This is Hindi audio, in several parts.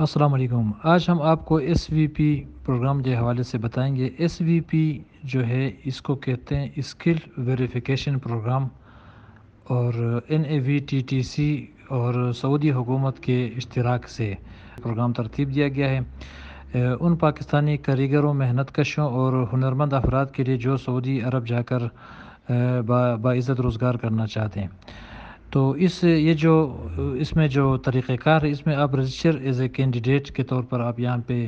अस्सलाम वालेकुम आज हम आपको एस वी पी प्रोग्राम के हवाले से बताएंगे एस वी पी जो है इसको कहते हैं स्किल वेरिफिकेशन प्रोग्राम और N A V T T C और सऊदी हुकूमत के इश्तराक से प्रोग्राम तरतीब दिया गया है उन पाकिस्तानी कारीगरों मेहनत कशों और हुनरमंद अफराद के लिए जो सऊदी अरब जाकर बाज़त रोज़गार करना चाहते हैं तो इस ये जो इसमें जो तरीक़ार है इसमें आप रजिस्टर एज ए कैंडिडेट के तौर पर आप यहाँ पे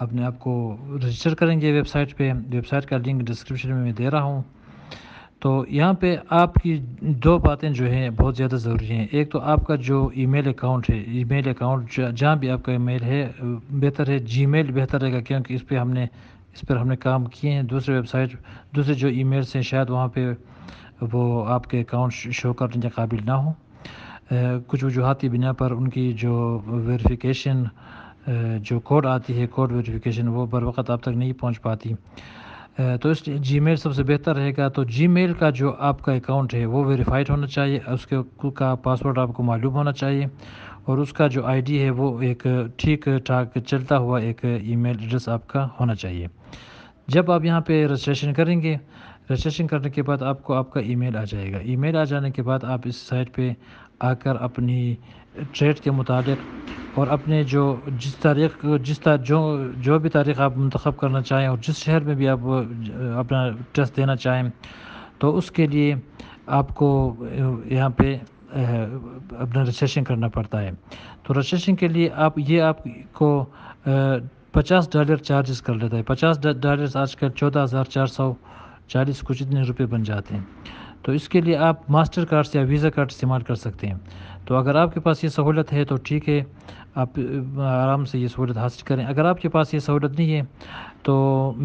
अपने आप को रजिस्टर करेंगे वेबसाइट पे वेबसाइट का लिंक डिस्क्रिप्शन में मैं दे रहा हूँ तो यहाँ पे आपकी दो बातें जो हैं बहुत ज़्यादा ज़रूरी हैं एक तो आपका जो ईमेल अकाउंट है ईमेल अकाउंट जहाँ भी आपका ईमेल है बेहतर है जीमेल बेहतर रहेगा क्योंकि इस पर हमने इस पर हमने काम किए हैं दूसरे वेबसाइट दूसरे जो ईमेल्स हैं शायद वहाँ पर वो आपके अकाउंट शो करने के काबिल ना हो कुछ वजूहती बिना पर उनकी जो वेरिफिकेशन जो कोड आती है कोड वेरिफिकेशन वो बर वक्त आप तक नहीं पहुंच पाती तो इस जी मेल सबसे बेहतर रहेगा तो जी मेल का जो आपका अकाउंट है वो वेरीफाइड होना चाहिए उसके का पासवर्ड आपको मालूम होना चाहिए और उसका जो आईडी है वो एक ठीक ठाक चलता हुआ एक ईमेल एड्रेस आपका होना चाहिए जब आप यहाँ पे रजिस्ट्रेशन करेंगे रजिस्ट्रेशन करने के बाद आपको आपका ईमेल आ जाएगा ईमेल आ जाने के बाद आप इस साइट पे आकर अपनी ट्रेड के मुताबिक और अपने जो जिस तारीख जिस तार जो जो भी तारीख आप मंतखब करना चाहें और जिस शहर में भी आप अपना टेस्ट देना चाहें तो उसके लिए आपको यहाँ पे अपना रजिस्ट्रेशन करना पड़ता है तो रजिस्ट्रेशन के लिए आप ये आपको पचास डॉलर चार्जेस कर लेता है पचास डॉलर आजकल चौदह हज़ार चार सौ चालीस कुछ इतने रुपये बन जाते हैं तो इसके लिए आप मास्टर कार्ड से या वीज़ा कार्ड इस्तेमाल कर सकते हैं तो अगर आपके पास ये सहूलत है तो ठीक है आप आराम से ये सहूलत हासिल करें अगर आपके पास ये सहूलत नहीं है तो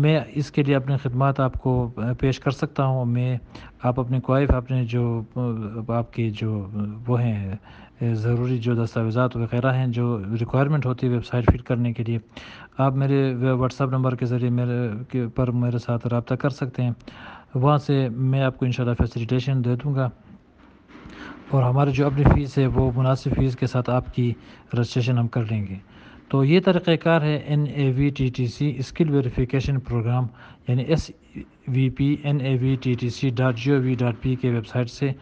मैं इसके लिए अपनी खदमात आपको पेश कर सकता हूँ मैं आप अपने क्वाइफ अपने जो आपके जो वो हैं ज़रूरी जो दस्तावेज़ा वगैरह हैं जो रिक्वायरमेंट होती है वेबसाइट फिट करने के लिए आप मेरे व्हाट्सअप नंबर के ज़रिए मेरे के पर मेरे साथ रबता कर सकते हैं वहाँ से मैं आपको इन फैसिलिटेशन दे दूँगा और हमारी जो अपनी फ़ीस है वो मुनासिब फ़ीस के साथ आपकी रजिस्ट्रेशन हम कर लेंगे तो ये तरीक़ार है N A V T T C skill verification program यानी S V P N A V T T C dot G O V dot P K website से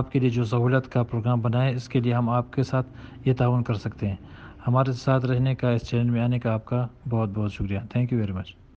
आपके लिए जो सहूलत का प्रोग्राम बना है इसके लिए हम आपके साथ ये ताउन कर सकते हैं हमारे साथ रहने का इस चैनल में आने का आपका बहुत बहुत शुक्रिया थैंक यू वेरी मच